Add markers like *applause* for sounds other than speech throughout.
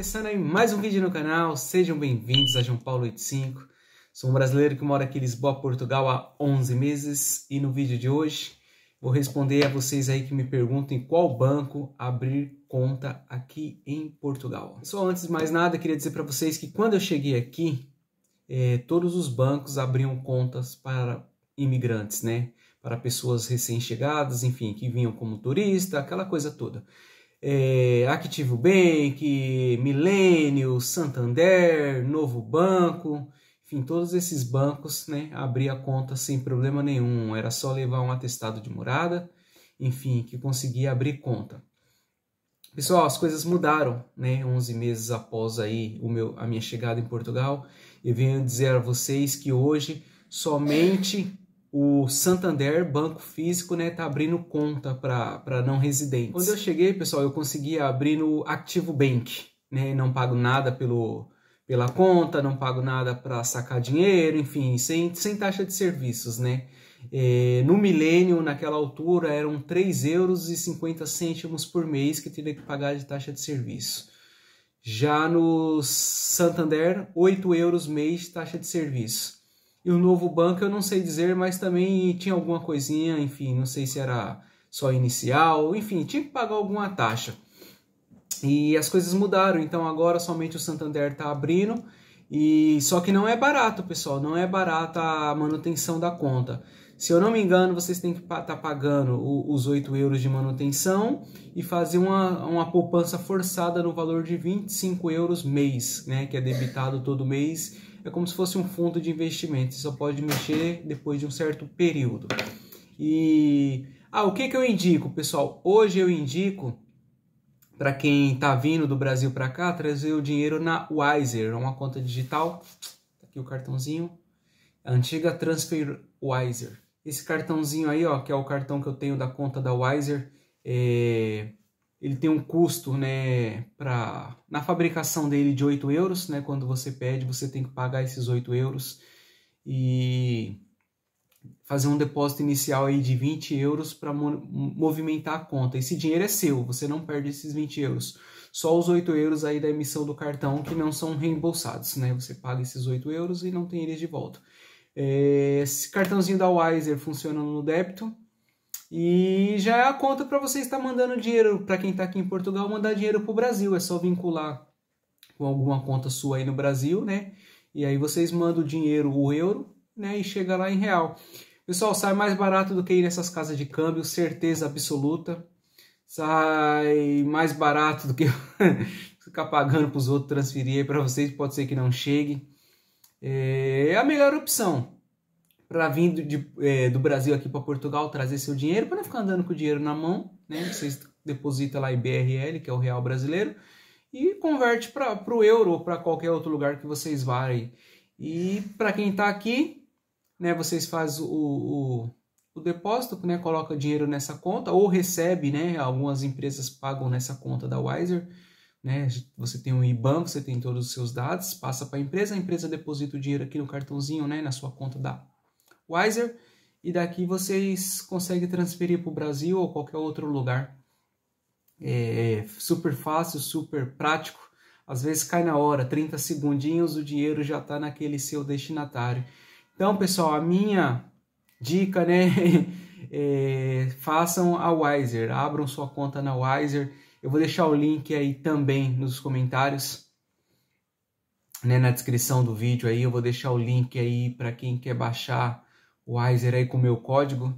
começando aí mais um vídeo no canal, sejam bem-vindos a João Paulo 85. Sou um brasileiro que mora aqui em Lisboa, Portugal há 11 meses e no vídeo de hoje vou responder a vocês aí que me perguntam em qual banco abrir conta aqui em Portugal. Só antes de mais nada, queria dizer para vocês que quando eu cheguei aqui, eh, todos os bancos abriam contas para imigrantes, né? Para pessoas recém-chegadas, enfim, que vinham como turista, aquela coisa toda é, Activo Bank, Milênio, Santander, Novo Banco, enfim, todos esses bancos, né, abria conta sem problema nenhum, era só levar um atestado de morada, enfim, que conseguia abrir conta. Pessoal, as coisas mudaram, né? 11 meses após aí o meu, a minha chegada em Portugal, eu venho dizer a vocês que hoje somente o Santander Banco Físico né tá abrindo conta para não residentes. Quando eu cheguei, pessoal, eu consegui abrir no Activo Bank, né? Não pago nada pelo pela conta, não pago nada para sacar dinheiro, enfim, sem, sem taxa de serviços, né? É, no milênio, naquela altura, eram 3,50 euros por mês que teria que pagar de taxa de serviço. Já no Santander, 8 euros mês de taxa de serviço. E o novo banco eu não sei dizer, mas também tinha alguma coisinha, enfim, não sei se era só inicial, enfim, tinha que pagar alguma taxa. E as coisas mudaram, então agora somente o Santander está abrindo. E só que não é barato, pessoal, não é barata a manutenção da conta. Se eu não me engano, vocês têm que estar tá pagando os 8 euros de manutenção e fazer uma, uma poupança forçada no valor de 25 euros mês, né? Que é debitado todo mês é como se fosse um fundo de investimento, você só pode mexer depois de um certo período. E ah, o que, que eu indico, pessoal? Hoje eu indico para quem está vindo do Brasil para cá trazer o dinheiro na Wiser, é uma conta digital. Tá aqui o cartãozinho, a antiga Transfer Wiser. Esse cartãozinho aí, ó, que é o cartão que eu tenho da conta da Wiser, é ele tem um custo né, para na fabricação dele de 8 euros. Né, quando você pede, você tem que pagar esses 8 euros e fazer um depósito inicial aí de 20 euros para movimentar a conta. Esse dinheiro é seu, você não perde esses 20 euros. Só os 8 euros aí da emissão do cartão que não são reembolsados. Né? Você paga esses 8 euros e não tem eles de volta. É, esse cartãozinho da Wiser funciona no débito e já é a conta para você estar mandando dinheiro para quem está aqui em Portugal, mandar dinheiro para o Brasil. É só vincular com alguma conta sua aí no Brasil, né? E aí vocês mandam o dinheiro, o euro, né? E chega lá em real. Pessoal, sai mais barato do que ir nessas casas de câmbio, certeza absoluta. Sai mais barato do que *laughs* ficar pagando para os outros transferir para vocês, pode ser que não chegue. É a melhor opção para vir do, de, é, do, Brasil aqui para Portugal trazer seu dinheiro, para não ficar andando com o dinheiro na mão, né? Vocês depositam lá IBRL, que é o real brasileiro, e converte para o euro ou para qualquer outro lugar que vocês vá aí. E para quem está aqui, né, vocês fazem o, o, o, depósito, né, coloca dinheiro nessa conta ou recebe, né, algumas empresas pagam nessa conta da Wiser, né, você tem um IBAN, você tem todos os seus dados, passa para a empresa, a empresa deposita o dinheiro aqui no cartãozinho, né, na sua conta da Wiser e daqui vocês conseguem transferir para o Brasil ou qualquer outro lugar. É, é super fácil, super prático. Às vezes cai na hora, 30 segundinhos, o dinheiro já está naquele seu destinatário. Então, pessoal, a minha dica, né? *laughs* é, façam a Wiser, abram sua conta na Wiser. Eu vou deixar o link aí também nos comentários, né, na descrição do vídeo aí. Eu vou deixar o link aí para quem quer baixar Wiser aí com o meu código.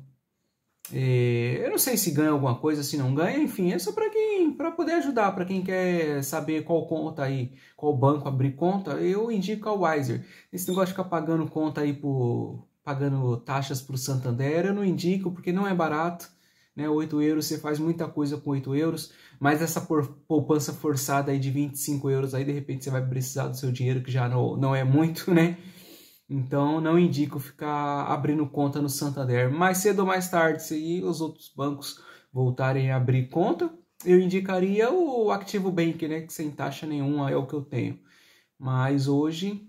E é, eu não sei se ganha alguma coisa, se não ganha, enfim, é só para quem, para poder ajudar, para quem quer saber qual conta aí, qual banco abrir conta, eu indico a Wiser. Esse negócio de ficar pagando conta aí por pagando taxas para o Santander, eu não indico porque não é barato, né? 8 euros você faz muita coisa com 8 euros, mas essa poupança forçada aí de 25 euros aí de repente você vai precisar do seu dinheiro que já não, não é muito, né? Então não indico ficar abrindo conta no Santander. Mais cedo ou mais tarde, se os outros bancos voltarem a abrir conta, eu indicaria o Activo Bank, né, que sem taxa nenhuma é o que eu tenho. Mas hoje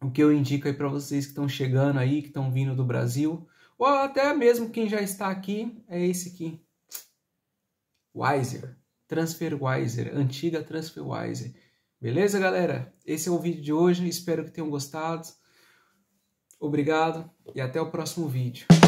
o que eu indico aí para vocês que estão chegando aí, que estão vindo do Brasil, ou até mesmo quem já está aqui, é esse aqui. Wiser, TransferWiser, antiga TransferWiser. Beleza, galera? Esse é o vídeo de hoje, espero que tenham gostado. Obrigado e até o próximo vídeo.